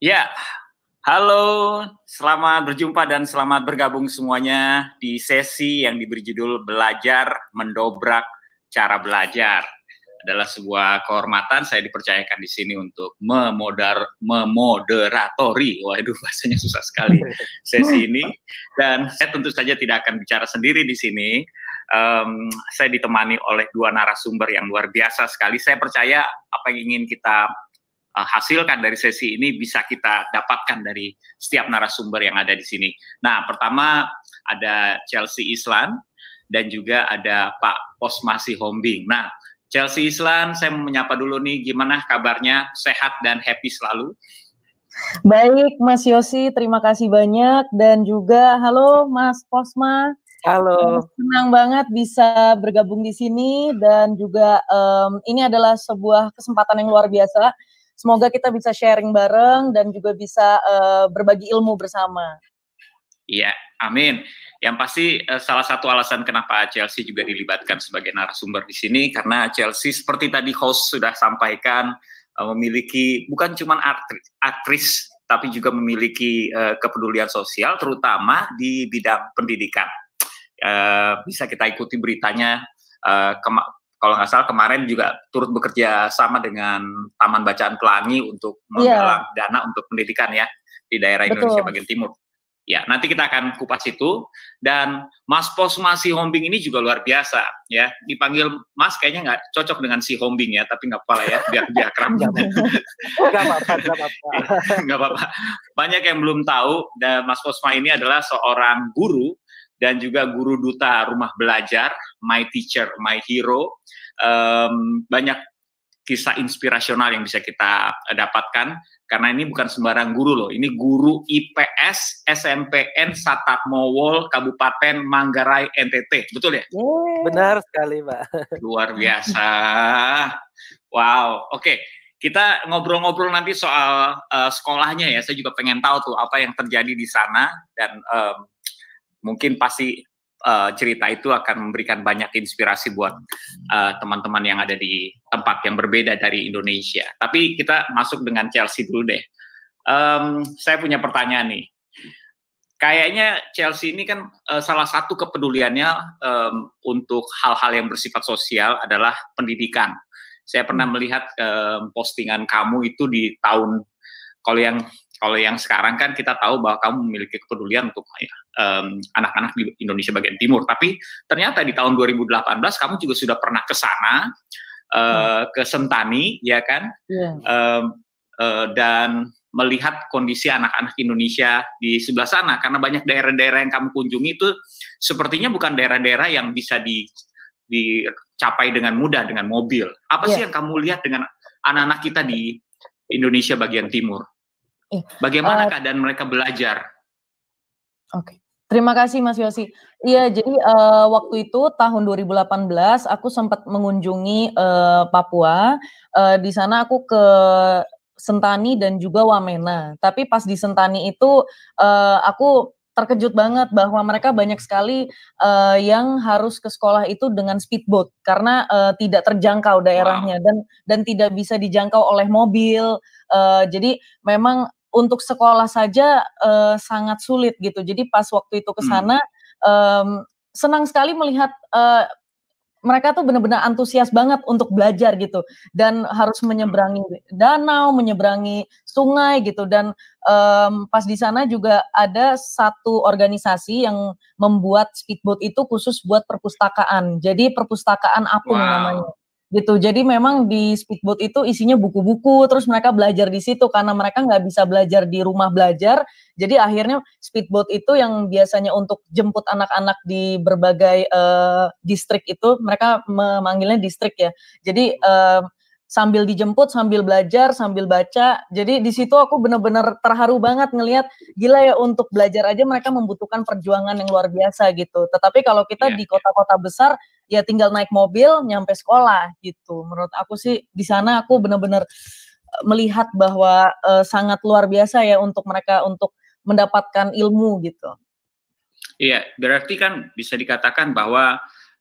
Ya, halo, selamat berjumpa dan selamat bergabung semuanya di sesi yang diberi judul Belajar Mendobrak Cara Belajar. Adalah sebuah kehormatan saya dipercayakan di sini untuk memodar, memoderatori, waduh bahasanya susah sekali, sesi ini. Dan saya tentu saja tidak akan bicara sendiri di sini, um, saya ditemani oleh dua narasumber yang luar biasa sekali. Saya percaya apa yang ingin kita Eh, hasilkan dari sesi ini bisa kita dapatkan dari setiap narasumber yang ada di sini. Nah, pertama ada Chelsea Islan dan juga ada Pak Posmasi Hombing. Nah, Chelsea Islan, saya mau menyapa dulu nih, gimana kabarnya? Sehat dan happy selalu. Baik, Mas Yosi, terima kasih banyak dan juga halo Mas Posma. Halo. Senang banget bisa bergabung di sini dan juga um, ini adalah sebuah kesempatan yang luar biasa Semoga kita bisa sharing bareng dan juga bisa uh, berbagi ilmu bersama. Iya, amin. Yang pasti uh, salah satu alasan kenapa Chelsea juga dilibatkan sebagai narasumber di sini karena Chelsea seperti tadi host sudah sampaikan uh, memiliki bukan cuma aktris, aktris tapi juga memiliki uh, kepedulian sosial terutama di bidang pendidikan. Uh, bisa kita ikuti beritanya uh, kalau nggak salah kemarin juga turut bekerja sama dengan Taman Bacaan Pelangi untuk iya. menggalang yeah. dana untuk pendidikan ya di daerah Betul. Indonesia bagian timur. Ya, nanti kita akan kupas itu dan Mas Pos masih Hombing ini juga luar biasa ya. Dipanggil Mas kayaknya nggak cocok dengan si Hombing ya, tapi nggak apa-apa ya, biar dia akrab. Nggak apa-apa, nggak apa-apa. apa-apa. Banyak yang belum tahu dan Mas Posma ini adalah seorang guru dan juga guru duta rumah belajar, My Teacher, My Hero. Um, banyak kisah inspirasional yang bisa kita dapatkan karena ini bukan sembarang guru loh. Ini guru IPS SMPN Satatmowol Kabupaten Manggarai NTT. Betul ya? Benar sekali, Pak. Luar biasa. wow. Oke. Okay kita ngobrol-ngobrol nanti soal uh, sekolahnya ya. Saya juga pengen tahu tuh apa yang terjadi di sana dan um, mungkin pasti uh, cerita itu akan memberikan banyak inspirasi buat eh, teman-teman uh, yang ada di tempat yang berbeda dari Indonesia. Tapi kita masuk dengan Chelsea dulu deh. Um, saya punya pertanyaan nih. Kayaknya Chelsea ini kan uh, salah satu kepeduliannya um, untuk hal-hal yang bersifat sosial adalah pendidikan. Saya pernah hmm. melihat um, postingan kamu itu di tahun kalau yang kalau yang sekarang kan kita tahu bahwa kamu memiliki kepedulian untuk anak anak-anak di Indonesia bagian timur, tapi ternyata di tahun 2018 kamu juga sudah pernah ke sana, uh, ke Sentani, ya kan, yeah. Iya. Eh, uh, uh, dan melihat kondisi anak-anak Indonesia di sebelah sana karena banyak daerah-daerah yang kamu kunjungi itu sepertinya bukan daerah-daerah yang bisa di, dicapai dengan mudah dengan mobil. Apa yeah. sih yang kamu lihat dengan anak-anak kita di Indonesia bagian timur? Iya. Bagaimana uh, keadaan mereka belajar? Oke. Okay. Terima kasih Mas Yosi. Iya, jadi uh, waktu itu tahun 2018 aku sempat mengunjungi uh, Papua. Uh, di sana aku ke Sentani dan juga Wamena. Tapi pas di Sentani itu uh, aku terkejut banget bahwa mereka banyak sekali uh, yang harus ke sekolah itu dengan speedboat karena uh, tidak terjangkau daerahnya wow. dan dan tidak bisa dijangkau oleh mobil. Uh, jadi memang untuk sekolah saja uh, sangat sulit gitu. Jadi pas waktu itu ke hmm. sana hmm. um, senang sekali melihat uh, mereka tuh benar-benar antusias banget untuk belajar gitu dan harus hmm. menyeberangi danau, menyeberangi sungai gitu dan um, pas di sana juga ada satu organisasi yang membuat speedboat itu khusus buat perpustakaan. Jadi perpustakaan apung wow. namanya gitu. Jadi memang di speedboat itu isinya buku-buku, terus mereka belajar di situ karena mereka nggak bisa belajar di rumah belajar. Jadi akhirnya speedboat itu yang biasanya untuk jemput anak-anak di berbagai uh, distrik itu mereka memanggilnya distrik ya. Jadi uh, sambil dijemput, sambil belajar, sambil baca. Jadi di situ aku benar-benar terharu banget ngelihat gila ya untuk belajar aja mereka membutuhkan perjuangan yang luar biasa gitu. Tetapi kalau kita yeah. di iya. kota-kota besar ya tinggal naik mobil nyampe sekolah gitu. Menurut aku sih di sana aku benar-benar eh, melihat bahwa uh, sangat luar biasa ya untuk mereka untuk mendapatkan ilmu gitu. Iya, berarti kan bisa dikatakan bahwa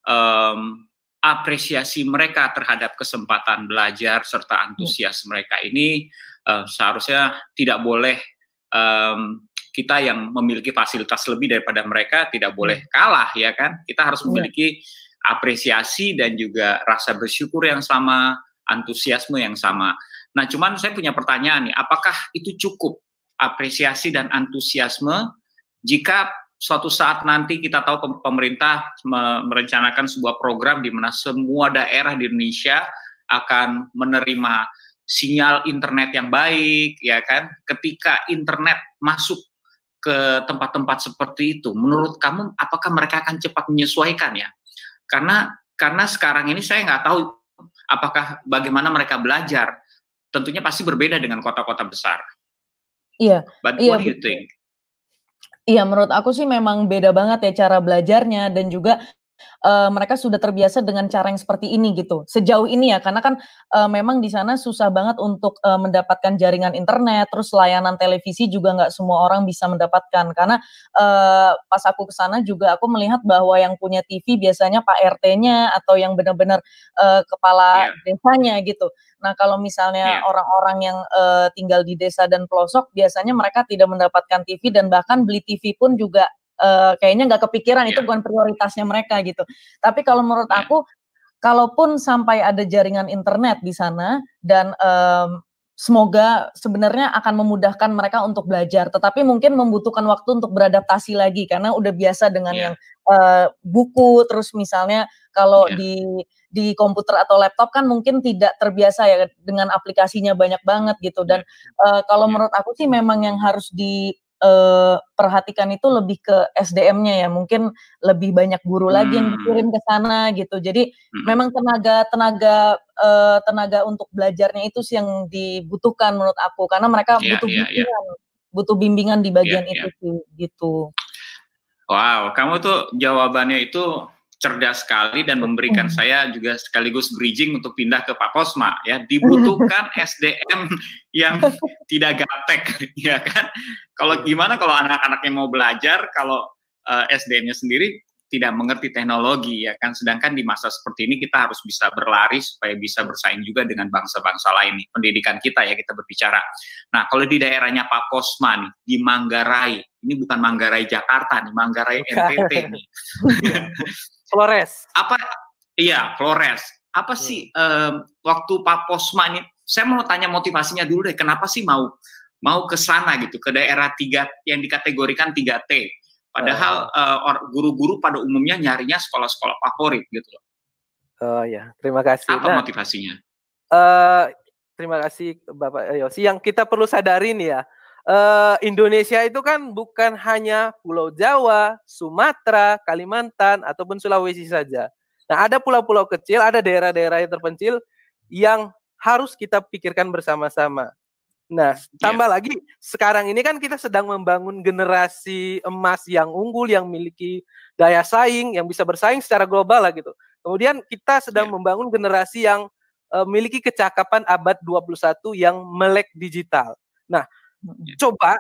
um, apresiasi mereka terhadap kesempatan belajar serta hmm. antusias hmm. mereka ini uh, seharusnya tidak boleh um, kita yang memiliki fasilitas lebih daripada mereka tidak hmm. boleh kalah ya kan kita harus iya. memiliki apresiasi dan juga rasa bersyukur yang sama, antusiasme yang sama. Nah, cuman saya punya pertanyaan nih, apakah itu cukup apresiasi dan antusiasme jika suatu saat nanti kita tahu pemerintah merencanakan sebuah program di mana semua daerah di Indonesia akan menerima sinyal internet yang baik, ya kan? Ketika internet masuk ke tempat-tempat seperti itu, menurut kamu apakah mereka akan cepat menyesuaikan ya? karena karena sekarang ini saya nggak tahu apakah bagaimana mereka belajar tentunya pasti berbeda dengan kota-kota besar. Iya. But iya, what do you think? Iya, menurut aku sih memang beda banget ya cara belajarnya dan juga uh, mereka sudah terbiasa dengan cara yang seperti ini gitu sejauh ini ya karena kan uh, memang di sana susah banget untuk uh, mendapatkan jaringan internet terus layanan televisi juga nggak semua orang bisa mendapatkan karena uh, pas aku ke sana juga aku melihat bahwa yang punya TV biasanya Pak RT-nya atau yang benar-benar uh, kepala yeah. desanya gitu nah kalau misalnya orang iya. orang-orang yang uh, tinggal di desa dan pelosok biasanya mereka tidak mendapatkan TV dan bahkan beli TV pun juga uh, kayaknya nggak kepikiran yeah. itu bukan prioritasnya mereka gitu. Tapi kalau menurut iya. aku, kalaupun sampai ada jaringan internet di sana dan um, semoga sebenarnya akan memudahkan mereka untuk belajar, tetapi mungkin membutuhkan waktu untuk beradaptasi lagi karena udah biasa dengan yeah. yang uh, buku, terus misalnya kalau yeah. di di komputer atau laptop kan mungkin tidak terbiasa ya dengan aplikasinya banyak banget gitu dan yeah. Iya. uh, kalau yeah. menurut aku sih memang yang harus di eh, perhatikan itu lebih ke SDM-nya ya mungkin lebih banyak guru hmm. lagi yang hmm. dikirim ke sana gitu jadi hmm. memang tenaga tenaga eh, tenaga untuk belajarnya itu sih yang dibutuhkan menurut aku karena mereka yeah, butuh yeah, iya. bimbingan yeah. butuh bimbingan di iya, bagian yeah, itu yeah. sih gitu wow kamu tuh jawabannya itu cerdas sekali dan memberikan iya. saya juga sekaligus bridging untuk pindah ke Pak Kosma ya dibutuhkan SDM yang tidak gaptek ya kan kalau iya. gimana kalau anak anak yang mau belajar kalau uh, eh, SDM-nya sendiri tidak mengerti teknologi ya kan sedangkan di masa seperti ini kita harus bisa berlari supaya bisa bersaing juga dengan bangsa-bangsa lain nih pendidikan kita ya kita berbicara nah kalau di daerahnya Pak Kosma nih di Manggarai ini bukan Manggarai Jakarta nih Manggarai NTT nih Flores. Apa? Iya, Flores. Apa hmm. sih um, waktu Pak Posma ini? Saya mau tanya motivasinya dulu deh. Kenapa sih mau mau ke sana gitu ke daerah tiga yang dikategorikan 3T? Padahal oh. eh, guru-guru uh, pada umumnya nyarinya sekolah-sekolah favorit gitu loh. Oh ya, terima kasih. Apa nah, motivasinya? Uh, terima kasih Bapak Yosi. Yang kita perlu sadarin ya, Eh, Indonesia itu kan bukan hanya Pulau Jawa, Sumatera, Kalimantan ataupun Sulawesi saja. Nah, ada pulau-pulau kecil, ada daerah-daerah yang terpencil yang harus kita pikirkan bersama-sama. Nah, iya. tambah yeah. lagi sekarang ini kan kita sedang membangun generasi emas yang unggul, yang memiliki daya saing, yang bisa bersaing secara global lah gitu. Kemudian kita sedang yeah. membangun generasi yang eh, memiliki kecakapan abad 21 yang melek digital. Nah, Coba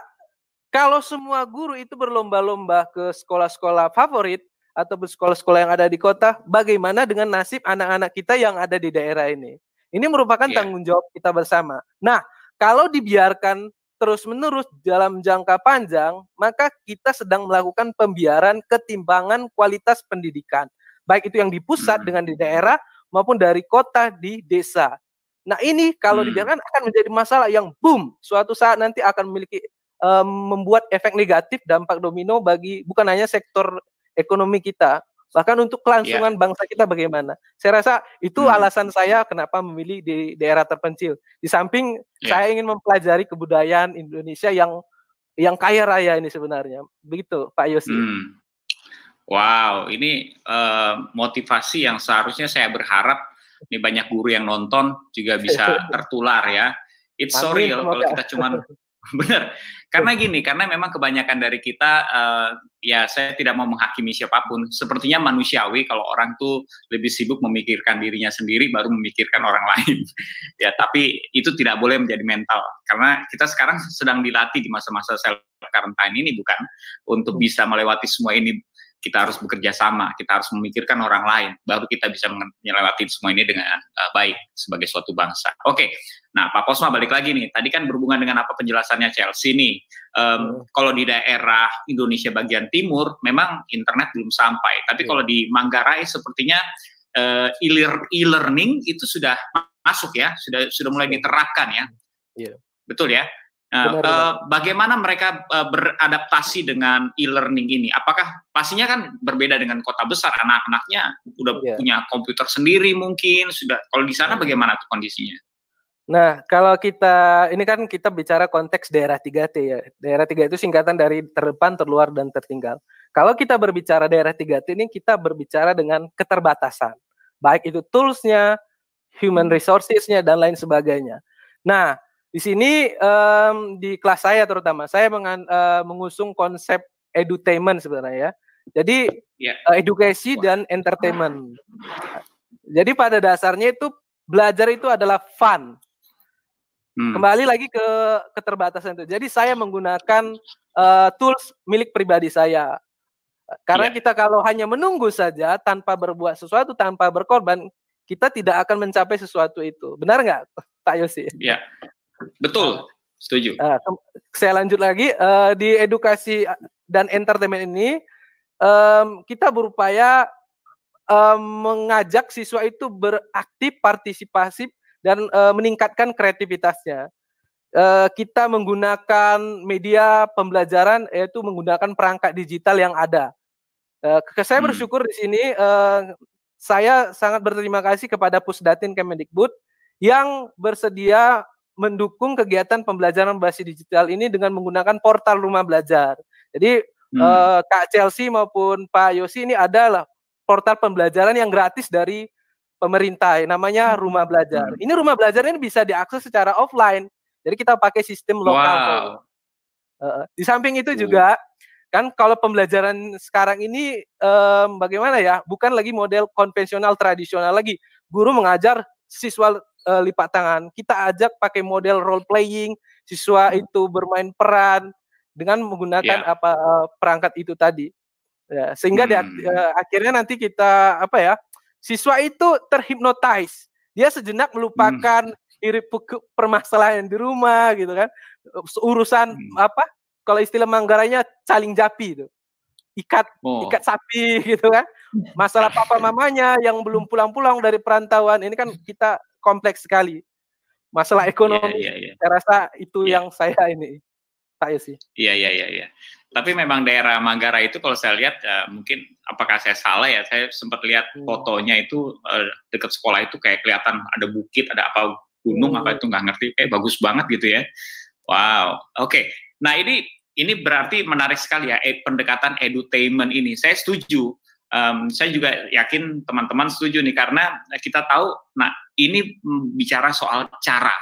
kalau semua guru itu berlomba-lomba ke sekolah-sekolah favorit atau sekolah-sekolah yang ada di kota, bagaimana dengan nasib anak-anak kita yang ada di daerah ini? Ini merupakan yeah. tanggung jawab kita bersama. Nah, kalau dibiarkan terus-menerus dalam jangka panjang, maka kita sedang melakukan pembiaran ketimbangan kualitas pendidikan, baik itu yang di pusat hmm. dengan di daerah maupun dari kota di desa. Nah ini kalau hmm. dibiarkan akan menjadi masalah yang boom suatu saat nanti akan memiliki um, membuat efek negatif dampak domino bagi bukan hanya sektor ekonomi kita bahkan untuk kelangsungan yeah. bangsa kita bagaimana. Saya rasa itu hmm. alasan saya kenapa memilih di daerah terpencil. Di samping yeah. saya ingin mempelajari kebudayaan Indonesia yang yang kaya raya ini sebenarnya. Begitu Pak Yosi. Hmm. Wow, ini uh, motivasi yang seharusnya saya berharap ini banyak guru yang nonton juga bisa tertular ya. It's so sorry kalau kita cuma benar. Karena gini, karena memang kebanyakan dari kita uh, ya saya tidak mau menghakimi siapapun. Sepertinya manusiawi kalau orang tuh lebih sibuk memikirkan dirinya sendiri baru memikirkan orang lain. ya, tapi itu tidak boleh menjadi mental karena kita sekarang sedang dilatih di masa-masa self quarantine ini bukan untuk bisa melewati semua ini kita harus bekerja sama, kita harus memikirkan orang lain, baru kita bisa melewati semua ini dengan uh, baik sebagai suatu bangsa. Oke, okay. nah Pak Posma balik lagi nih, tadi kan berhubungan dengan apa penjelasannya Chelsea nih. Um, Kalau di daerah Indonesia bagian timur, memang internet belum sampai, tapi iya. kalau di Manggarai sepertinya uh, e-learning itu sudah masuk ya, sudah sudah mulai iya. diterapkan ya. Yeah. Betul ya. Nah, benar, eh, bagaimana mereka uh, beradaptasi dengan e-learning ini? Apakah pastinya kan berbeda dengan kota besar, anak-anaknya udah yeah. punya komputer sendiri mungkin sudah. Kalau di sana iya. bagaimana tuh kondisinya? Nah, kalau kita ini kan kita bicara konteks daerah 3T ya. Daerah 3 itu singkatan dari terdepan, terluar dan tertinggal. Kalau kita berbicara daerah 3T ini kita berbicara dengan keterbatasan. Baik itu toolsnya, human hmm. resourcesnya dan lain sebagainya. Nah, di sini um, di kelas saya terutama saya mengan, uh, mengusung konsep edutainment sebenarnya ya. Jadi yeah. Iya. uh, edukasi dan entertainment. Jadi pada dasarnya itu belajar itu adalah fun. Hmm. Kembali lagi ke keterbatasan itu. Jadi saya menggunakan uh, tools milik pribadi saya. Karena yeah. kita kalau hanya menunggu saja tanpa berbuat sesuatu, tanpa berkorban, kita tidak akan mencapai sesuatu itu. Benar nggak, Pak Yosi? Ya, Betul, nah, setuju. Uh, saya lanjut lagi uh, di edukasi dan entertainment ini um, kita berupaya um, mengajak siswa itu beraktif, partisipasi dan uh, meningkatkan kreativitasnya. Uh, kita menggunakan media pembelajaran yaitu menggunakan perangkat digital yang ada. Uh, saya hmm. bersyukur hmm. di sini uh, saya sangat berterima kasih kepada Pusdatin Kemendikbud yang bersedia mendukung kegiatan pembelajaran berbasis digital ini dengan menggunakan portal rumah belajar. Jadi hmm. eh, Kak Chelsea maupun Pak Yosi ini adalah portal pembelajaran yang gratis dari pemerintah, namanya hmm. Rumah Belajar. Hmm. Ini Rumah Belajar ini bisa diakses secara offline. Jadi kita pakai sistem lokal. Wow. di samping itu uh. juga kan kalau pembelajaran sekarang ini um, bagaimana ya? Bukan lagi model konvensional tradisional lagi. Guru mengajar siswa uh, lipat tangan. Kita ajak pakai model role playing, siswa hmm. itu bermain peran dengan menggunakan yeah. apa uh, perangkat itu tadi. Ya, sehingga hmm. di, uh, eh, akhirnya nanti kita apa ya? Siswa itu terhipnotis. Dia sejenak melupakan hmm. iri permasalahan di rumah gitu kan. Urusan hmm. apa? Kalau istilah manggarainya caling japi itu. Ikat oh. ikat sapi gitu kan. Hmm. Masalah papa mamanya yang belum pulang-pulang dari perantauan ini kan kita kompleks sekali. Masalah iya, ekonomi, yeah, yeah, yeah. saya rasa itu yeah. yang saya ini saya sih. Iya iya iya. iya. Tapi memang daerah Manggarai itu kalau saya lihat uh, mungkin apakah saya salah ya? Saya sempat lihat hmm. fotonya itu uh, eh, dekat sekolah itu kayak kelihatan ada bukit, ada apa gunung hmm. apa itu nggak ngerti. Kayak bagus banget gitu ya. Wow. Oke. Okay. Nah ini ini berarti menarik sekali ya eh, pendekatan edutainment ini. Saya setuju. Um, saya juga yakin teman-teman setuju nih karena kita tahu, nah ini hmm, bicara soal cara.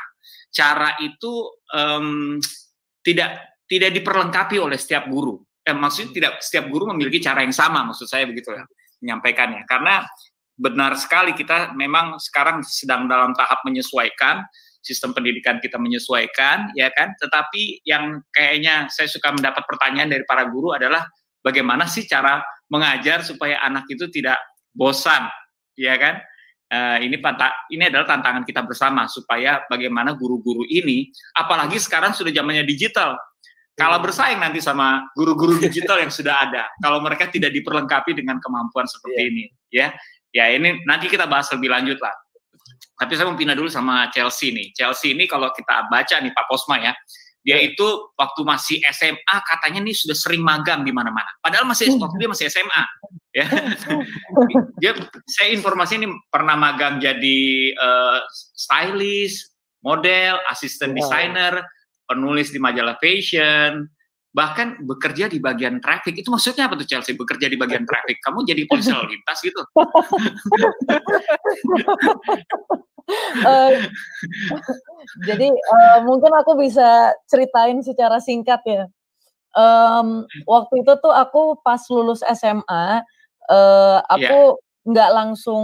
Cara itu um, tidak tidak diperlengkapi oleh setiap guru. Eh, maksudnya tidak setiap guru memiliki cara yang sama, maksud saya begitu ya menyampaikannya. Karena benar sekali kita memang sekarang sedang dalam tahap menyesuaikan sistem pendidikan kita menyesuaikan, ya kan? Tetapi yang kayaknya saya suka mendapat pertanyaan dari para guru adalah bagaimana sih cara mengajar supaya anak itu tidak bosan, ya kan? Uh, ini ini adalah tantangan kita bersama supaya bagaimana guru-guru ini, apalagi sekarang sudah zamannya digital, Kalau bersaing nanti sama guru-guru digital yang sudah ada. Kalau mereka tidak diperlengkapi dengan kemampuan seperti yeah. ini, ya, ya ini nanti kita bahas lebih lanjut lah. Tapi saya mau pindah dulu sama Chelsea nih. Chelsea ini kalau kita baca nih Pak Posma ya, dia iya. itu waktu masih SMA katanya nih sudah sering magang di mana-mana. Padahal masih iya. waktu dia masih SMA ya. Dia saya informasi ini pernah magang jadi uh, stylist, model, asisten desainer, penulis di majalah fashion, bahkan bekerja di bagian traffic itu maksudnya apa tuh Chelsea bekerja di bagian traffic kamu jadi polisi lalu lintas gitu uh, jadi uh, mungkin aku bisa ceritain secara singkat ya um, waktu itu tuh aku pas lulus SMA uh, aku nggak yeah. langsung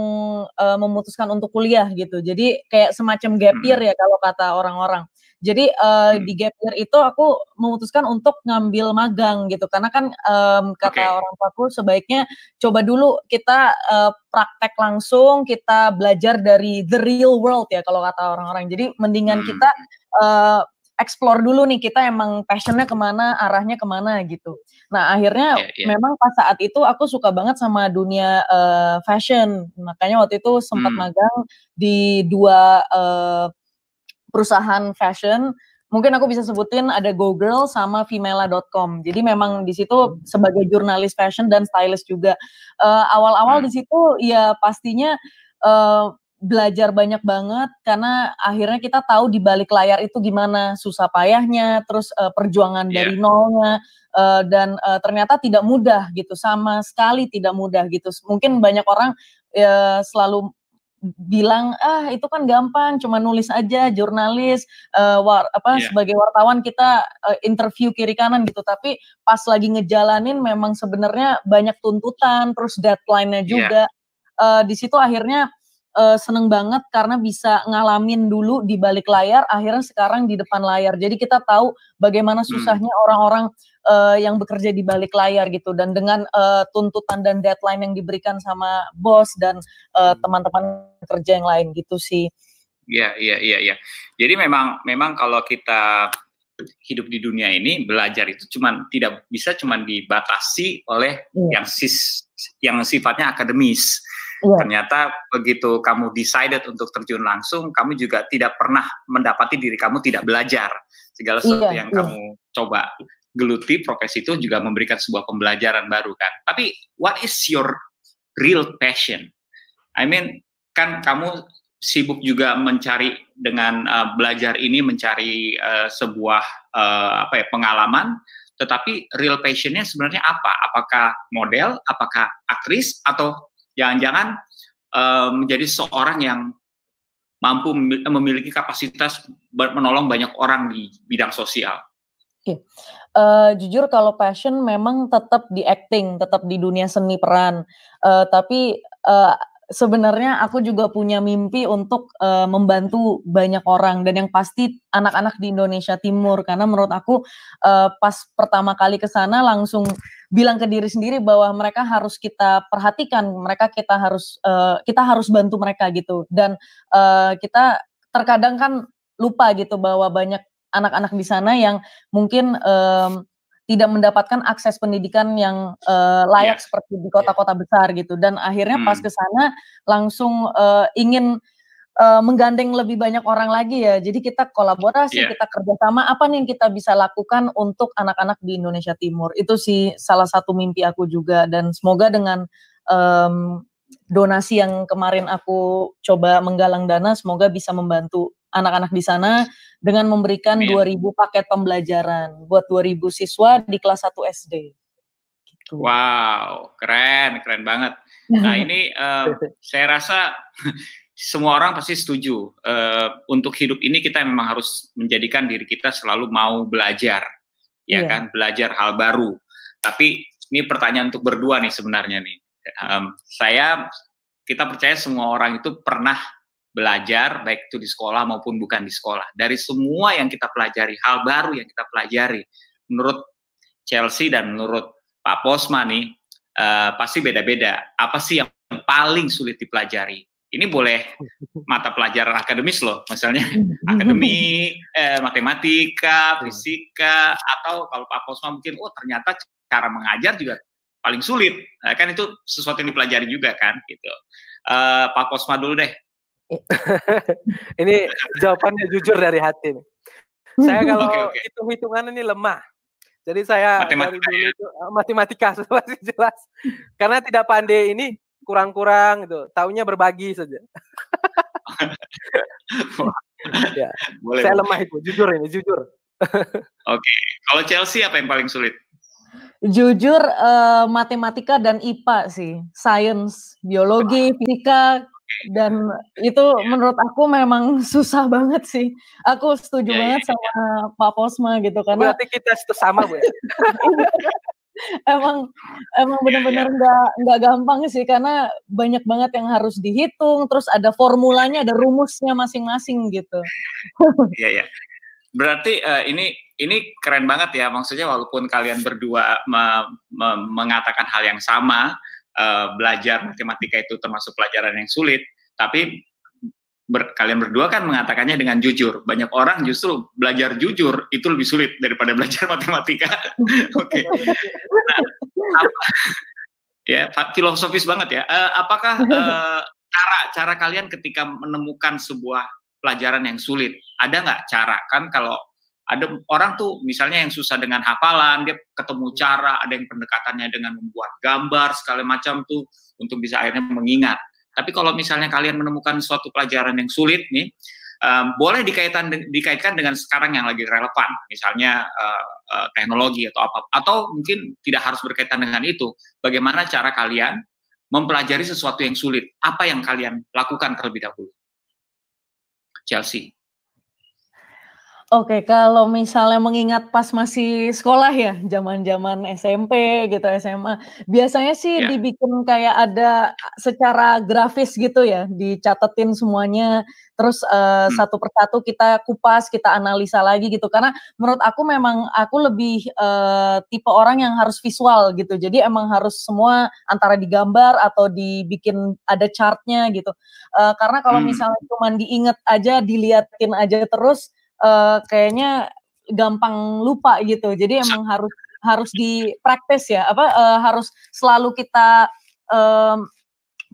uh, memutuskan untuk kuliah gitu. Jadi kayak semacam gap year hmm. ya kalau kata orang-orang. Jadi uh, hmm. di gap year itu aku memutuskan untuk ngambil magang gitu karena kan um, kata okay. orang tuaku sebaiknya coba dulu kita uh, praktek langsung, kita belajar dari the real world ya kalau kata orang-orang. Jadi mendingan hmm. kita uh, explore dulu nih kita emang passionnya kemana, arahnya kemana gitu. Nah akhirnya yeah, yeah. memang pas saat itu aku suka banget sama dunia uh, fashion, makanya waktu itu sempat hmm. magang di dua uh, perusahaan fashion. Mungkin aku bisa sebutin ada Go Girl sama Femela.com. Jadi memang di situ sebagai jurnalis fashion dan stylist juga. Uh, awal-awal hmm. di situ ya pastinya uh, belajar banyak banget karena akhirnya kita tahu di balik layar itu gimana susah payahnya, terus uh, perjuangan yeah. dari nolnya uh, dan uh, ternyata tidak mudah gitu, sama sekali tidak mudah gitu. Mungkin banyak orang uh, selalu bilang ah itu kan gampang cuma nulis aja jurnalis uh, war, apa yeah. sebagai wartawan kita uh, interview kiri kanan gitu tapi pas lagi ngejalanin memang sebenarnya banyak tuntutan terus deadline-nya iya. juga yeah. uh, di situ akhirnya uh, seneng banget karena bisa ngalamin dulu di balik layar, akhirnya sekarang di depan layar. Jadi kita tahu bagaimana hmm. susahnya orang-orang hmm. uh, yang bekerja di balik layar gitu. Dan dengan uh, tuntutan dan deadline yang diberikan sama bos dan teman hmm. teman-teman kerja yang lain gitu sih. Iya, iya, iya, iya. Jadi memang memang kalau kita hidup di dunia ini belajar itu cuman tidak bisa cuman dibatasi oleh iya. yang sis yang sifatnya akademis yeah. ternyata begitu kamu decided untuk terjun langsung kamu juga tidak pernah mendapati diri kamu tidak belajar segala iya, sesuatu yeah, yang yeah. kamu coba geluti profesi itu juga memberikan sebuah pembelajaran baru kan tapi what is your real passion I mean kan kamu sibuk juga mencari dengan uh, belajar ini mencari uh, sebuah uh, apa ya pengalaman tetapi real passionnya sebenarnya apa apakah model apakah aktris atau Jangan-jangan eh, menjadi seorang yang mampu memiliki kapasitas menolong banyak orang di bidang sosial. Uh, jujur kalau passion memang tetap di acting, tetap di dunia seni peran. Uh, tapi uh, sebenarnya aku juga punya mimpi untuk uh, membantu banyak orang dan yang pasti anak-anak di Indonesia Timur karena menurut aku uh, pas pertama kali ke sana langsung bilang ke diri sendiri bahwa mereka harus kita perhatikan, mereka kita harus uh, kita harus bantu mereka gitu dan uh, kita terkadang kan lupa gitu bahwa banyak anak-anak di sana yang mungkin um, tidak mendapatkan akses pendidikan yang uh, layak yeah. seperti di kota-kota iya. besar gitu dan akhirnya hmm. pas ke sana langsung uh, ingin uh, menggandeng lebih banyak orang lagi ya jadi kita kolaborasi yeah. kita kerjasama apa nih yang kita bisa lakukan untuk anak-anak di Indonesia Timur itu sih salah satu mimpi aku juga dan semoga dengan um, donasi yang kemarin aku coba menggalang dana semoga bisa membantu anak-anak di sana dengan memberikan Amin. 2000 paket pembelajaran buat 2000 siswa di kelas 1 SD. Gitu. Wow, keren, keren banget. Nah, ini uh, saya rasa semua orang pasti setuju uh, untuk hidup ini kita memang harus menjadikan diri kita selalu mau belajar, ya yeah. kan, belajar hal baru. Tapi ini pertanyaan untuk berdua nih sebenarnya nih. Um, saya kita percaya semua orang itu pernah belajar baik itu di sekolah maupun bukan di sekolah. Dari semua yang kita pelajari, hal baru yang kita pelajari, menurut Chelsea dan menurut Pak Posma nih uh, pasti beda-beda. Apa sih yang paling sulit dipelajari? Ini boleh mata pelajaran akademis loh, misalnya akademi, eh, matematika, fisika, atau kalau Pak Posma mungkin, oh ternyata cara mengajar juga paling sulit, nah, kan itu sesuatu yang dipelajari juga kan, gitu. Uh, Pak Posma dulu deh, ini jawabannya jujur dari hati. Saya kalau okay, okay. hitung-hitungan ini lemah. Jadi saya matematika, dari dulu ya. itu, eh, matematika jelas. Karena tidak pandai ini kurang-kurang itu. Taunya berbagi saja. ya. Boleh, saya lemah itu, jujur ini, jujur. Oke. Okay. Kalau Chelsea apa yang paling sulit? Jujur uh, matematika dan IPA sih. science, biologi, fisika, dan itu menurut aku memang susah banget sih. Aku setuju yeah, iya, banget yeah, sama Pak Posma gitu karena berarti kita sama bu. Ya? emang emang benar-benar iya. nggak nggak gampang sih karena banyak banget yang harus dihitung, terus ada formulanya, ada rumusnya masing-masing gitu. Iya ya. Berarti uh, ini ini keren banget ya maksudnya walaupun kalian berdua me me mengatakan hal yang sama uh, belajar matematika itu termasuk pelajaran yang sulit, tapi ber, kalian berdua kan mengatakannya dengan jujur. Banyak orang justru belajar jujur itu lebih sulit daripada belajar matematika. Oke. Iya, iya, iya. Nah, ya, filosofis banget ya. Uh, apakah cara eh, cara cara kalian ketika menemukan sebuah pelajaran yang sulit ada nggak cara kan kalau ada orang tuh misalnya yang susah dengan hafalan dia ketemu hmm. cara ada yang pendekatannya dengan membuat gambar segala macam tuh untuk bisa akhirnya mengingat tapi kalau misalnya kalian menemukan suatu pelajaran yang sulit nih um, boleh dikaitan dikaitkan dengan sekarang yang lagi relevan misalnya uh, uh, teknologi atau apa atau mungkin tidak harus berkaitan dengan itu bagaimana cara kalian mempelajari sesuatu yang sulit apa yang kalian lakukan terlebih dahulu Chelsea Oke, kalau misalnya mengingat pas masih sekolah ya, zaman-zaman SMP gitu, SMA, biasanya sih yeah. dibikin kayak ada secara grafis gitu ya, dicatetin semuanya, terus uh, hmm. satu persatu kita kupas, kita analisa lagi gitu. Karena menurut aku memang aku lebih uh, tipe orang yang harus visual gitu, jadi emang harus semua antara digambar atau dibikin ada chartnya gitu. Uh, karena kalau hmm. misalnya cuma diinget aja, diliatin aja terus uh, kayaknya gampang lupa gitu. Jadi emang harus harus dipraktis ya. Apa uh, harus selalu kita um,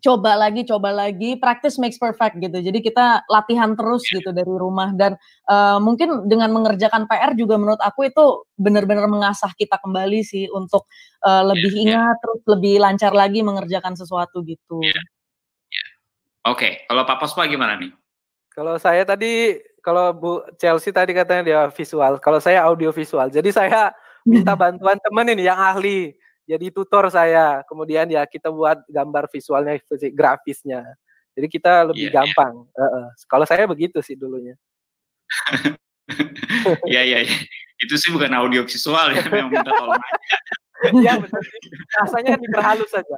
coba lagi, coba lagi. Practice makes perfect gitu. Jadi kita latihan terus gitu dari rumah dan uh, mungkin dengan mengerjakan PR juga menurut aku itu benar-benar mengasah kita kembali sih untuk uh, lebih iya, iya. ingat, yeah. terus lebih lancar lagi mengerjakan sesuatu gitu. Yeah. Iya. Oke, okay. kalau Pak Pospa gimana nih? Kalau saya tadi kalau Bu Chelsea tadi katanya dia visual, kalau saya audio visual. Jadi saya minta bantuan teman ini yang ahli. Jadi tutor saya. Kemudian ya kita buat gambar visualnya, grafisnya. Jadi kita lebih yeah, iya. gampang. Yeah. Uh -uh. Kalau saya begitu sih dulunya. Iya iya. Ya. Itu sih bukan audio visual ya, memang minta tolong aja. Iya, betul, Rasanya diperhalus saja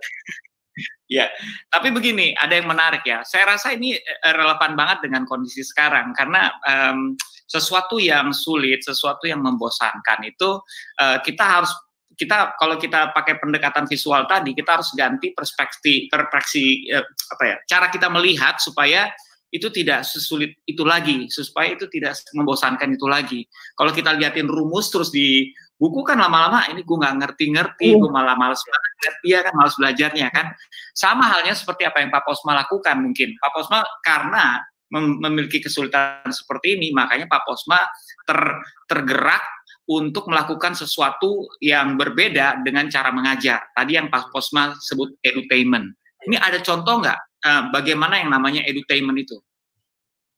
ya, tapi begini, ada yang menarik ya. Saya rasa ini eh, relevan banget dengan kondisi sekarang karena um, sesuatu yang sulit, sesuatu yang membosankan itu uh, kita harus kita kalau kita pakai pendekatan visual tadi, kita harus ganti perspektif, perspektif uh, eh, apa ya, cara kita melihat supaya itu tidak sesulit itu lagi supaya itu tidak membosankan itu lagi. Kalau kita liatin rumus terus di buku kan lama-lama ini gue nggak ngerti-ngerti, iya. gue malah males banget dia kan males belajarnya kan. Sama halnya seperti apa yang Pak Posma lakukan mungkin. Pak Posma karena mem memiliki kesulitan seperti ini, makanya Pak Posma ter tergerak untuk melakukan sesuatu yang berbeda dengan cara mengajar. Tadi yang Pak Posma sebut edutainment. Ini ada contoh nggak eh, bagaimana yang namanya edutainment itu?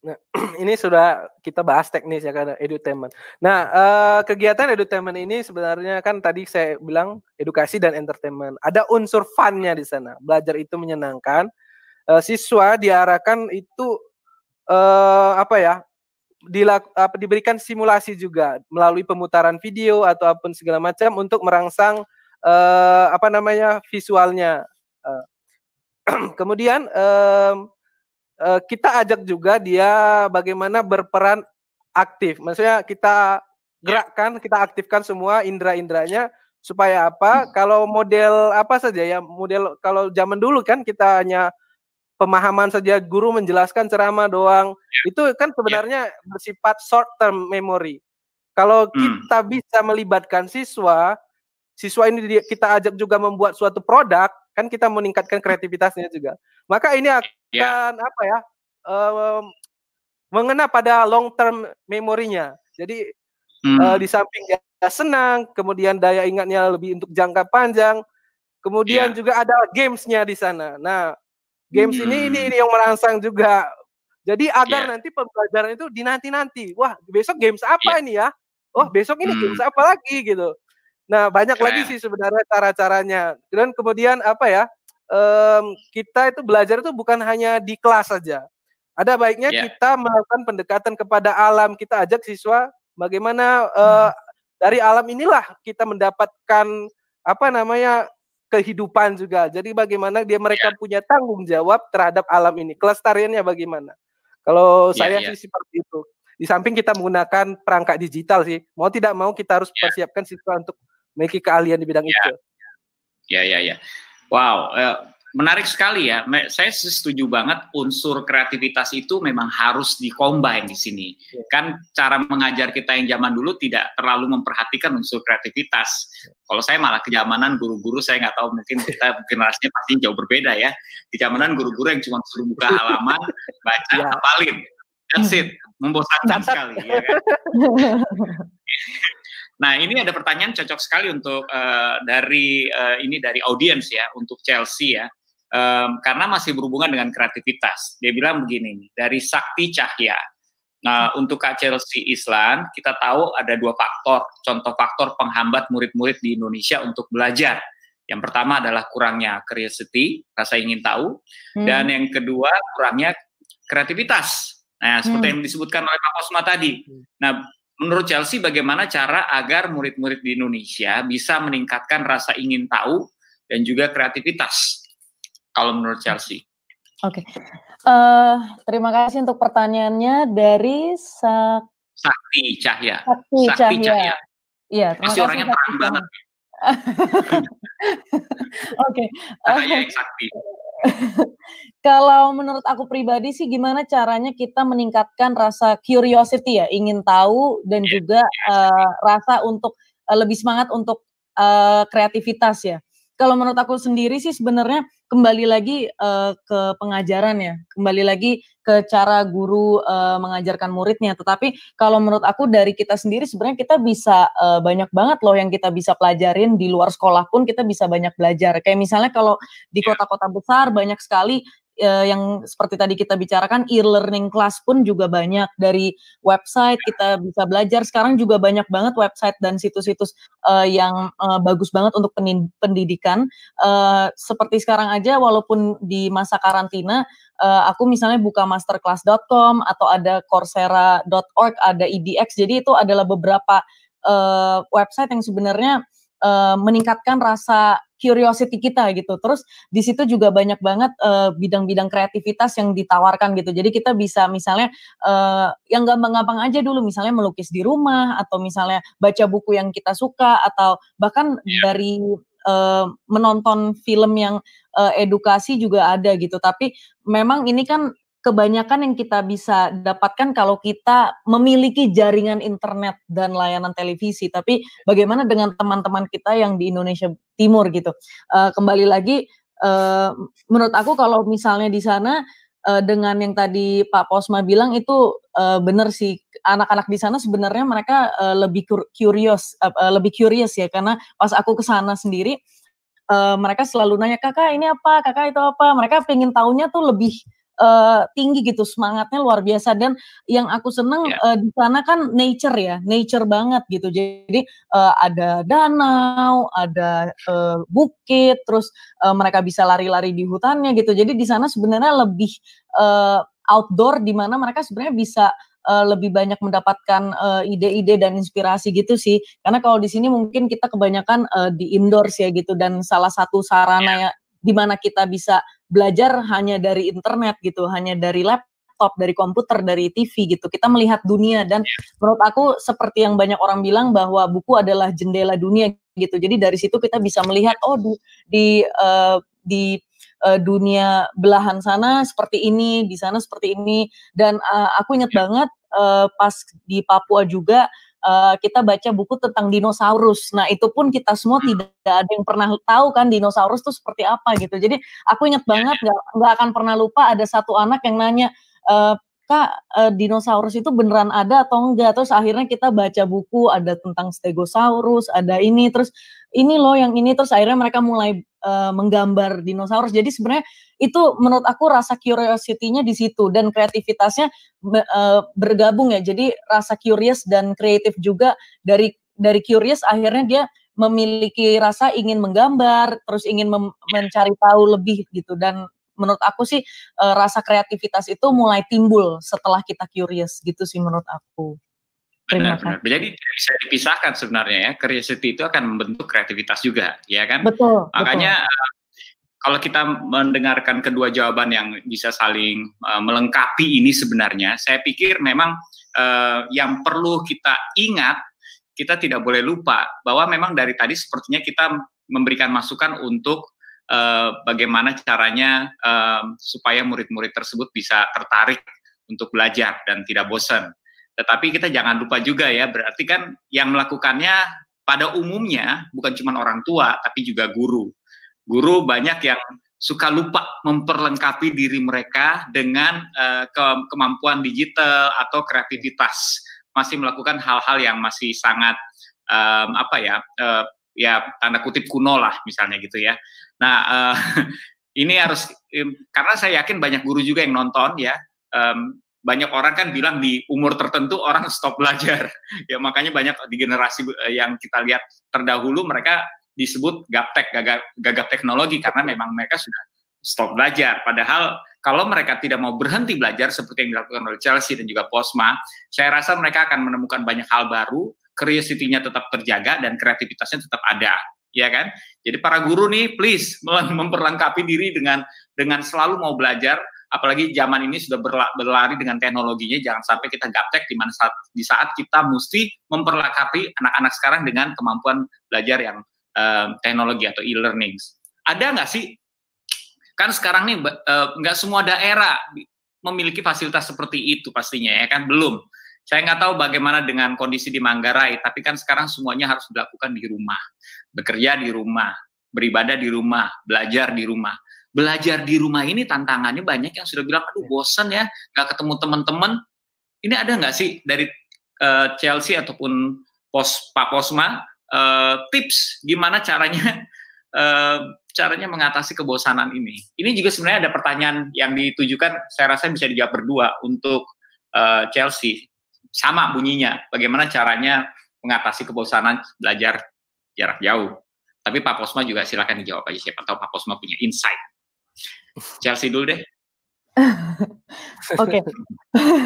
Nah, ini sudah kita bahas teknis ya karena edutainment. Nah, eh, kegiatan edutainment ini sebenarnya kan tadi saya bilang edukasi dan entertainment. Ada unsur funnya di sana. Belajar itu menyenangkan. Eh, siswa diarahkan itu eh, apa ya? Dilak, apa, diberikan simulasi juga melalui pemutaran video atau apapun segala macam untuk merangsang eh, apa namanya visualnya. Eh, kemudian eh, Eh, kita ajak juga dia bagaimana berperan aktif. Maksudnya kita gerakkan, kita aktifkan semua indera-inderanya supaya apa? Hmm. Kalau model apa saja ya, model kalau zaman dulu kan kita hanya pemahaman saja guru menjelaskan ceramah doang. Ya. Itu kan ya. sebenarnya bersifat short term memory. Kalau hmm. kita bisa melibatkan siswa, siswa ini kita ajak juga membuat suatu produk, kan kita meningkatkan kreativitasnya juga maka ini iya. akan yeah. apa ya um, mengena pada long term memorinya jadi hmm. uh, di samping dia senang kemudian daya ingatnya lebih untuk jangka panjang kemudian yeah. juga ada gamesnya di sana nah games hmm. ini ini hmm. ini yang merangsang juga jadi agar yeah. nanti pembelajaran itu dinanti nanti wah besok games apa yeah. ini ya oh besok ini hmm. games apa lagi gitu Nah, banyak Keren. lagi nah. sih sebenarnya cara-caranya. Dan kemudian apa ya? Um, kita itu belajar itu bukan hanya di kelas saja. Ada baiknya yeah. kita melakukan pendekatan kepada alam. Kita ajak siswa bagaimana uh, dari alam inilah kita mendapatkan apa namanya kehidupan juga. Jadi bagaimana dia mereka yeah. punya tanggung jawab terhadap alam ini. Kelestariannya bagaimana? Kalau yeah, saya yeah. sih seperti itu. Di samping kita menggunakan perangkat digital sih. Mau tidak mau kita harus yeah. persiapkan siswa untuk memiliki keahlian di bidang ya. itu. Ya, ya, ya. Wow, eh, menarik sekali ya. Saya setuju banget unsur kreativitas itu memang harus dikombin di sini. Ya. Kan cara mengajar kita yang zaman dulu tidak terlalu memperhatikan unsur kreativitas. Kalau saya malah kejamanan guru-guru saya nggak tahu mungkin kita generasinya pasti jauh berbeda ya. Di guru-guru yang cuma suruh buka halaman, baca, ya. hafalin. That's it. Membosankan sekali ya kan. Nah, ini ada pertanyaan cocok sekali untuk uh, dari uh, ini dari audiens ya untuk Chelsea ya. Um, karena masih berhubungan dengan kreativitas. Dia bilang begini nih dari Sakti Cahya. Nah, hmm. untuk Kak Chelsea Islan, kita tahu ada dua faktor, contoh faktor penghambat murid-murid di Indonesia untuk belajar. Yang pertama adalah kurangnya curiosity, rasa ingin tahu, hmm. dan yang kedua kurangnya kreativitas. Nah, seperti hmm. yang disebutkan oleh Pak Osma tadi. Hmm. Nah, menurut Chelsea bagaimana cara agar murid-murid di Indonesia bisa meningkatkan rasa ingin tahu dan juga kreativitas kalau menurut Chelsea. Oke, okay. uh, eh, terima kasih untuk pertanyaannya dari Sa Sakti Cahya. Sakti, Cahya. Iya, terima Masih orang eh, yang terang banget. Oke. okay. Uh, Sakti. Kalau menurut aku pribadi sih gimana caranya kita meningkatkan rasa curiosity ya, ingin tahu dan iya, juga uh, rasa untuk uh, lebih semangat untuk uh, kreativitas ya kalau menurut aku sendiri sih sebenarnya kembali lagi uh, ke pengajaran ya, kembali lagi ke cara guru uh, mengajarkan muridnya. Tetapi kalau menurut aku dari kita sendiri sebenarnya kita bisa uh, banyak banget loh yang kita bisa pelajarin di luar sekolah pun kita bisa banyak belajar. Kayak misalnya kalau di iya. kota-kota besar banyak sekali uh, yang seperti tadi kita bicarakan e-learning class pun juga banyak dari website kita bisa belajar sekarang juga banyak banget website dan situs-situs uh, yang uh, bagus banget untuk pendidikan uh, seperti sekarang aja walaupun di masa karantina uh, aku misalnya buka masterclass.com atau ada coursera.org ada edx jadi itu adalah beberapa uh, website yang sebenarnya uh, meningkatkan rasa curiosity kita gitu. Terus di situ juga banyak banget eh, bidang-bidang uh, kreativitas yang ditawarkan gitu. Jadi kita bisa misalnya uh, yang gampang-gampang aja dulu misalnya melukis di rumah atau misalnya baca buku yang kita suka atau bahkan iya. dari uh, menonton film yang uh, edukasi juga ada gitu. Tapi memang ini kan kebanyakan yang kita bisa dapatkan kalau kita memiliki jaringan internet dan layanan televisi. Tapi bagaimana dengan teman-teman kita yang di Indonesia Timur gitu? Uh, kembali lagi, uh, menurut aku kalau misalnya di sana uh, dengan yang tadi Pak Posma bilang itu uh, benar sih anak-anak di sana sebenarnya mereka uh, lebih curious, uh, lebih curious ya karena pas aku ke sana sendiri. Uh, mereka selalu nanya kakak ini apa kakak itu apa mereka pengen tahunya tuh lebih uh, tinggi gitu semangatnya luar biasa dan yang aku seneng yeah. Ya. uh, di sana kan nature ya nature banget gitu jadi uh, ada danau ada uh, bukit terus uh, mereka bisa lari-lari di hutannya gitu jadi di sana sebenarnya lebih uh, outdoor di mana mereka sebenarnya bisa uh, lebih banyak mendapatkan ide-ide uh, dan inspirasi gitu sih. Karena kalau di sini mungkin kita kebanyakan uh, di indoors ya gitu dan salah satu sarana yeah. Ya, di mana kita bisa belajar hanya dari internet gitu, hanya dari laptop, dari komputer, dari TV gitu. Kita melihat dunia dan menurut aku seperti yang banyak orang bilang bahwa buku adalah jendela dunia gitu. Jadi dari situ kita bisa melihat oh di di uh, di uh, dunia belahan sana seperti ini, di sana seperti ini. Dan uh, aku ingat banget uh, pas di Papua juga uh, kita baca buku tentang dinosaurus. Nah, itu pun kita semua hmm. tidak ada yang pernah tahu kan dinosaurus itu seperti apa gitu. Jadi aku ingat ya, banget ya. nggak akan pernah lupa ada satu anak yang nanya uh, Kak, eh, dinosaurus itu beneran ada atau enggak? Terus akhirnya kita baca buku ada tentang stegosaurus, ada ini, terus ini loh yang ini terus akhirnya mereka mulai uh, menggambar dinosaurus. Jadi sebenarnya itu menurut aku rasa curiosity-nya di situ dan kreativitasnya uh, bergabung ya. Jadi rasa curious dan kreatif juga dari dari curious akhirnya dia memiliki rasa ingin menggambar, terus ingin mencari tahu lebih gitu dan menurut aku sih uh, rasa kreativitas itu mulai timbul setelah kita curious gitu sih menurut aku benar, Benar. Jadi bisa dipisahkan sebenarnya ya. Curiosity itu akan membentuk kreativitas juga, ya kan? Betul. Makanya betul. Eh, kalau kita mendengarkan kedua jawaban yang bisa saling uh, melengkapi ini sebenarnya, saya pikir memang uh, yang perlu kita ingat, kita tidak boleh lupa bahwa memang dari tadi sepertinya kita memberikan masukan untuk uh, bagaimana caranya uh, supaya murid-murid tersebut bisa tertarik untuk belajar dan tidak bosan tetapi kita jangan lupa juga ya, berarti kan yang melakukannya pada umumnya bukan cuma orang tua, tapi juga guru. Guru banyak yang suka lupa memperlengkapi diri mereka dengan uh, ke kemampuan digital atau kreativitas masih melakukan hal-hal yang masih sangat um, apa ya uh, ya tanda kutip kuno lah misalnya gitu ya nah uh, ini harus karena saya yakin banyak guru juga yang nonton ya um, banyak orang kan bilang di umur tertentu orang stop belajar. ya makanya banyak di generasi eh, yang kita lihat terdahulu mereka disebut gaptek, gagap, gagap teknologi karena memang mereka sudah stop belajar. Padahal kalau mereka tidak mau berhenti belajar seperti yang dilakukan oleh Chelsea dan juga Posma, saya rasa mereka akan menemukan banyak hal baru, curiosity-nya tetap terjaga dan kreativitasnya tetap ada, ya kan? Jadi para guru nih please memperlengkapi diri dengan dengan selalu mau belajar apalagi zaman ini sudah berla berlari dengan teknologinya jangan sampai kita gaptek di saat di saat kita mesti memperlakapi anak-anak sekarang dengan kemampuan belajar yang uh, teknologi atau e-learning. Ada nggak sih? Kan sekarang nih uh, nggak semua daerah memiliki fasilitas seperti itu pastinya ya kan belum. Saya nggak tahu bagaimana dengan kondisi di Manggarai, tapi kan sekarang semuanya harus dilakukan di rumah, bekerja di rumah, beribadah di rumah, belajar di rumah belajar di rumah ini tantangannya banyak yang sudah bilang aduh bosan ya nggak ketemu teman-teman ini ada nggak sih dari uh, Chelsea ataupun pos Pak Posma uh, tips gimana caranya uh, caranya mengatasi kebosanan ini ini juga sebenarnya ada pertanyaan yang ditujukan saya rasa bisa dijawab berdua untuk uh, Chelsea sama bunyinya bagaimana caranya mengatasi kebosanan belajar jarak jauh tapi Pak Posma juga silakan dijawab aja siapa tahu Pak Posma punya insight Chelsea dulu deh. Oke,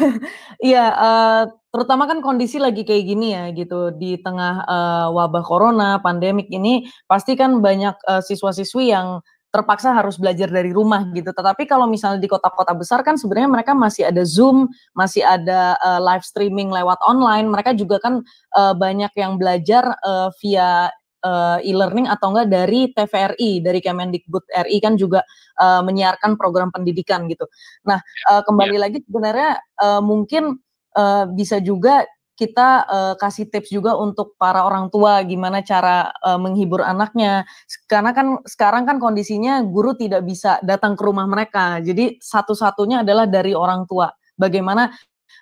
iya, eh, terutama kan kondisi lagi kayak gini ya, gitu di tengah uh, wabah corona, pandemik ini pasti kan banyak uh, siswa-siswi yang terpaksa harus belajar dari rumah gitu. Tetapi kalau misalnya di kota-kota besar kan sebenarnya mereka masih ada Zoom, masih ada uh, live streaming lewat online. Mereka juga kan uh, banyak yang belajar uh, via uh, e-learning atau enggak dari TVRI dari Kemendikbud RI kan juga uh, menyiarkan program pendidikan gitu. Nah uh, kembali yeah. lagi sebenarnya uh, mungkin uh, bisa juga kita uh, kasih tips juga untuk para orang tua gimana cara uh, menghibur anaknya karena kan sekarang kan kondisinya guru tidak bisa datang ke rumah mereka jadi satu-satunya adalah dari orang tua bagaimana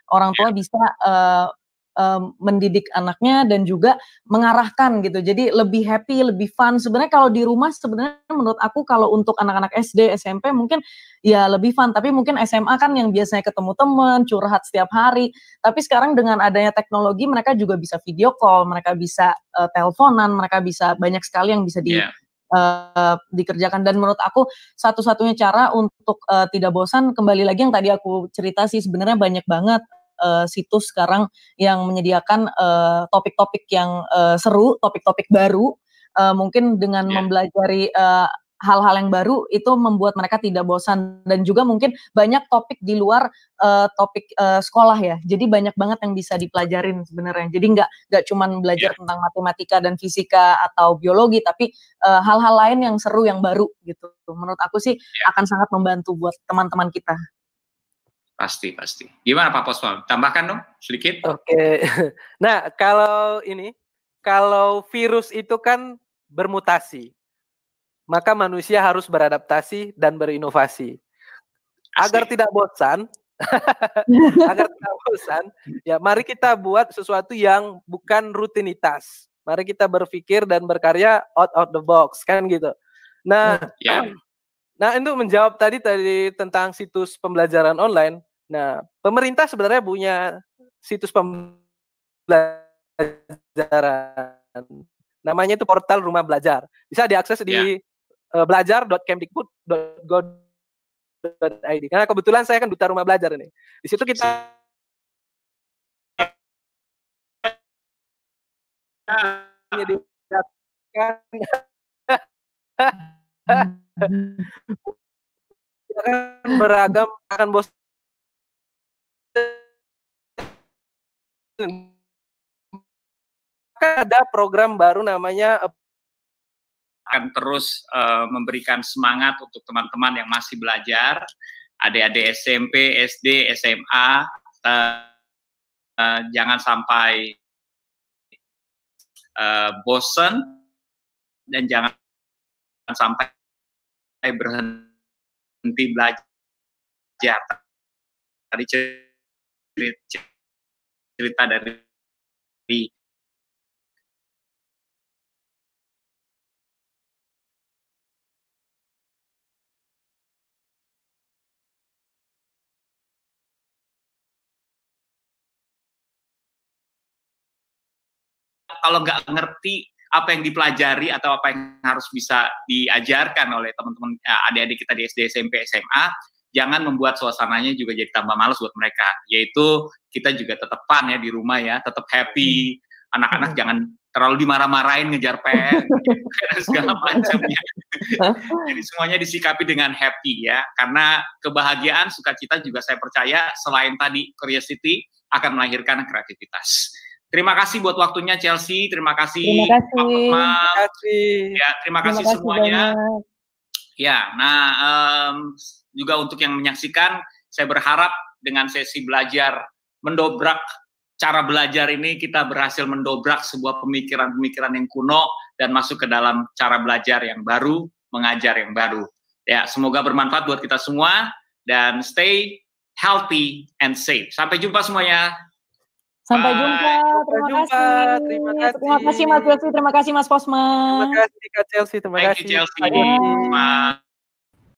orang tua iya. bisa uh, um, mendidik anaknya dan juga mengarahkan gitu. Jadi lebih happy, lebih fun. Sebenarnya kalau di rumah sebenarnya menurut aku kalau untuk anak-anak SD, SMP mungkin ya lebih fun. Tapi mungkin SMA kan yang biasanya ketemu teman, curhat setiap hari. Tapi sekarang dengan adanya teknologi mereka juga bisa video call, mereka bisa uh, teleponan, mereka bisa banyak sekali yang bisa di yeah. Iya. Uh, dikerjakan dan menurut aku satu-satunya cara untuk uh, tidak bosan kembali lagi yang tadi aku cerita sih sebenarnya banyak banget uh, situs sekarang yang menyediakan eh, topik-topik uh, yang uh, seru, topik-topik baru. Uh, mungkin dengan yeah. mempelajari hal hal-hal yang baru itu membuat mereka tidak bosan dan juga mungkin banyak topik di luar uh, topik uh, sekolah ya jadi banyak banget yang bisa dipelajarin sebenarnya jadi nggak nggak cuma belajar yeah. tentang matematika dan fisika atau biologi tapi hal-hal uh, lain yang seru yang baru gitu menurut aku sih yeah. akan sangat membantu buat teman-teman kita Pasti, pasti. Gimana Pak Poswal Tambahkan dong sedikit. Oke. Okay. Nah, kalau ini, kalau virus itu kan bermutasi, maka manusia harus beradaptasi dan berinovasi. Asli. Agar tidak bosan, agar tidak bosan, ya mari kita buat sesuatu yang bukan rutinitas. Mari kita berpikir dan berkarya out of the box, kan gitu. Nah, yeah. Nah, untuk menjawab tadi tadi tentang situs pembelajaran online, nah pemerintah sebenarnya punya situs pembelajaran. Namanya itu portal Rumah Belajar. Bisa diakses di yeah. Ya. uh, belajar.kemdikbud.go.id. Karena kebetulan saya kan duta Rumah Belajar ini. Di situ kita yeah. akan beragam akan bos ada program baru namanya eh, akan terus uh, memberikan semangat untuk teman-teman yang masih belajar adik-adik SMP, SD, SMA uh, eh, uh, jangan sampai uh, bosen dan jangan sampai sampai berhenti belajar. Tadi cerita dari kalau nggak ngerti apa yang dipelajari atau apa yang harus bisa diajarkan oleh teman-teman eh, adik-adik kita di SD, SMP, SMA, jangan membuat suasananya juga jadi tambah males buat mereka. Yaitu kita juga tetap fun ya di rumah ya, tetap happy. Anak-anak hmm. jangan terlalu dimarah-marahin ngejar PR segala macamnya jadi semuanya disikapi dengan happy ya karena kebahagiaan sukacita juga saya percaya selain tadi curiosity akan melahirkan kreativitas Terima kasih buat waktunya Chelsea, terima kasih Terima kasih. terima kasih. Ya, terima, terima kasih, kasih semuanya. Banyak. Ya, nah um, juga untuk yang menyaksikan, saya berharap dengan sesi belajar mendobrak cara belajar ini kita berhasil mendobrak sebuah pemikiran-pemikiran yang kuno dan masuk ke dalam cara belajar yang baru, mengajar yang baru. Ya, semoga bermanfaat buat kita semua dan stay healthy and safe. Sampai jumpa semuanya. Sampai Bye. jumpa. Terima Sampai jumpa. kasih. Terima kasih. Terima kasih Mas Chelsea. Terima kasih Mas Posma. Terima kasih Kak Chelsea. Terima Thank kasih. You, Chelsea. Bye. Bye.